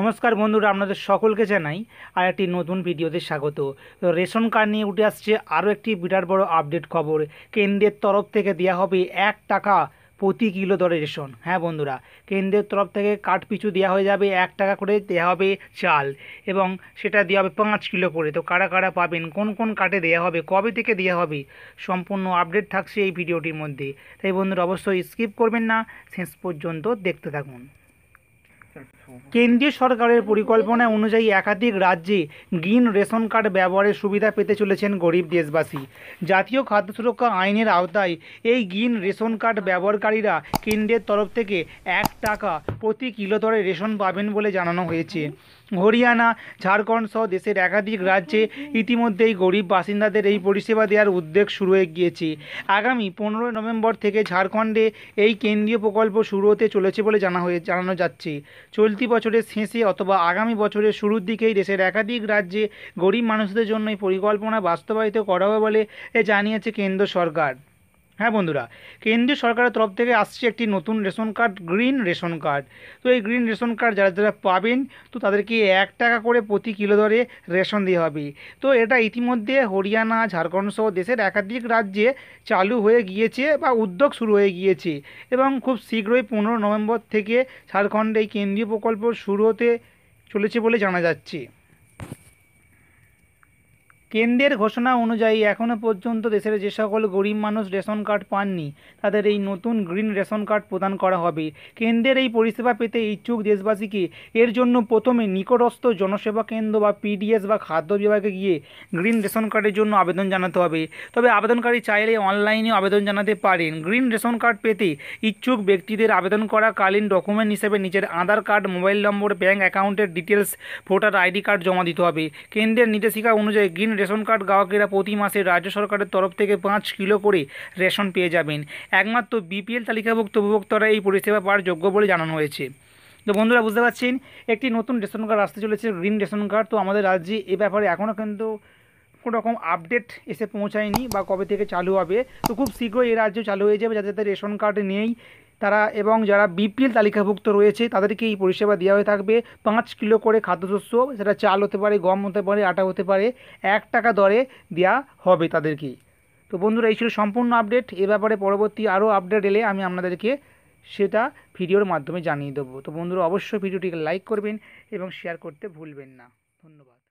নমস্কার বন্ধুরা আপনাদের সকলকে জানাই আর একটি নতুন ভিডিওতে স্বাগত তো রেশন কার্ড নিয়ে উঠে আসছে আরও একটি বিরাট বড় আপডেট খবর কেন্দ্রের তরফ থেকে দেওয়া হবে এক টাকা প্রতি কিলো দরে রেশন হ্যাঁ বন্ধুরা কেন্দ্রের তরফ থেকে কাঠ পিছু দেওয়া হয়ে যাবে এক টাকা করে দেওয়া হবে চাল এবং সেটা দেওয়া হবে পাঁচ কিলো করে তো কারা কারা পাবেন কোন কোন কাঠে দেওয়া হবে কবে থেকে দেওয়া হবে সম্পূর্ণ আপডেট থাকছে এই ভিডিওটির মধ্যে তাই বন্ধুরা অবশ্যই স্কিপ করবেন না শেষ পর্যন্ত দেখতে থাকুন কেন্দ্রীয় সরকারের পরিকল্পনা অনুযায়ী একাধিক রাজ্যে গ্রিন রেশন কার্ড ব্যবহারের সুবিধা পেতে চলেছেন গরিব দেশবাসী জাতীয় খাদ্য সুরক্ষা আইনের আওতায় এই গ্রিন রেশন কার্ড ব্যবহারকারীরা কেন্দ্রের তরফ থেকে এক টাকা প্রতি কিলো দরে রেশন পাবেন বলে জানানো হয়েছে হরিয়ানা ঝাড়খণ্ড সহ দেশের একাধিক রাজ্যে ইতিমধ্যেই গরিব বাসিন্দাদের এই পরিষেবা দেওয়ার উদ্যোগ শুরু হয়ে গিয়েছে আগামী পনেরোই নভেম্বর থেকে ঝাড়খণ্ডে এই কেন্দ্রীয় প্রকল্প শুরু হতে চলেছে বলে জানা হয়ে জানানো যাচ্ছে চলতি বছরের শেষে অথবা আগামী বছরের শুরুর দিকেই দেশের একাধিক রাজ্যে গরিব মানুষদের জন্য এই পরিকল্পনা বাস্তবায়িত করা হবে বলে জানিয়েছে কেন্দ্র সরকার হ্যাঁ বন্ধুরা কেন্দ্রীয় সরকারের তরফ থেকে আসছে একটি নতুন ration card green ration card তো এই গ্রিন রেশন কার্ড যারা যারা পাবেন তো তাদেরকে এক টাকা করে প্রতি কিলো ধরে রেশন দেওয়া হবে তো এটা ইতিমধ্যে হরিয়ানা ঝাড়খণ্ড সহ দেশের একাধিক রাজ্যে চালু হয়ে গিয়েছে বা উদ্যোগ শুরু হয়ে গিয়েছে এবং খুব শীঘ্রই পনেরো নভেম্বর থেকে ঝাড়খণ্ডে এই কেন্দ্রীয় প্রকল্প শুরু হতে চলেছে বলে জানা যাচ্ছে কেন্দ্রের ঘোষণা অনুযায়ী এখনও পর্যন্ত দেশের যে সকল গরিব মানুষ রেশন কার্ড পাননি তাদের এই নতুন গ্রিন রেশন কার্ড প্রদান করা হবে কেন্দ্রের এই পরিষেবা পেতে ইচ্ছুক দেশবাসীকে এর জন্য প্রথমে নিকটস্থ জনসেবা কেন্দ্র বা পিডিএস বা খাদ্য বিভাগে গিয়ে গ্রিন রেশন কার্ডের জন্য আবেদন জানাতে হবে তবে আবেদনকারী চাইলে অনলাইনে আবেদন জানাতে পারেন গ্রিন রেশন কার্ড পেতে ইচ্ছুক ব্যক্তিদের আবেদন করাকালীন ডকুমেন্ট হিসেবে নিজের Aadhaar card mobile number bank অ্যাকাউন্টের ডিটেলস ভোটার আইডি কার্ড জমা দিতে হবে কেন্দ্রের নির্দেশিকা অনুযায়ী গ্রিন রেশন কার্ড গ্রাহকেরা প্রতি মাসে রাজ্য সরকারের তরফ থেকে পাঁচ কিলো করে রেশন পেয়ে যাবেন একমাত্র বিপিএল তালিকাভুক্ত উপভোক্তারা এই পরিষেবা পাওয়ার যোগ্য বলে জানানো হয়েছে তো বন্ধুরা বুঝতে পারছেন একটি নতুন রেশন কার্ড আসতে চলেছে গ্রিন রেশন কার্ড তো আমাদের রাজ্যে এ ব্যাপারে এখনও কিন্তু কোনো রকম আপডেট এসে পৌঁছায়নি বা কবে থেকে চালু হবে তো খুব শীঘ্রই এই রাজ্য চালু হয়ে যাবে যাদের রেশন কার্ড নেই তারা এবং যারা বিপিএল তালিকাভুক্ত রয়েছে তাদেরকে এই পরিষেবা দেওয়া হয়ে থাকবে পাঁচ কিলো করে খাদ্যশস্য সেটা চাল হতে পারে গম হতে পারে আটা হতে পারে এক টাকা দরে দেওয়া হবে তাদেরকে তো বন্ধুরা এই ছিল সম্পূর্ণ আপডেট এ ব্যাপারে পরবর্তী আরও আপডেট এলে আমি আপনাদেরকে সেটা ভিডিওর মাধ্যমে জানিয়ে দেবো তো বন্ধুরা অবশ্যই ভিডিওটিকে লাইক করবেন এবং শেয়ার করতে ভুলবেন না ধন্যবাদ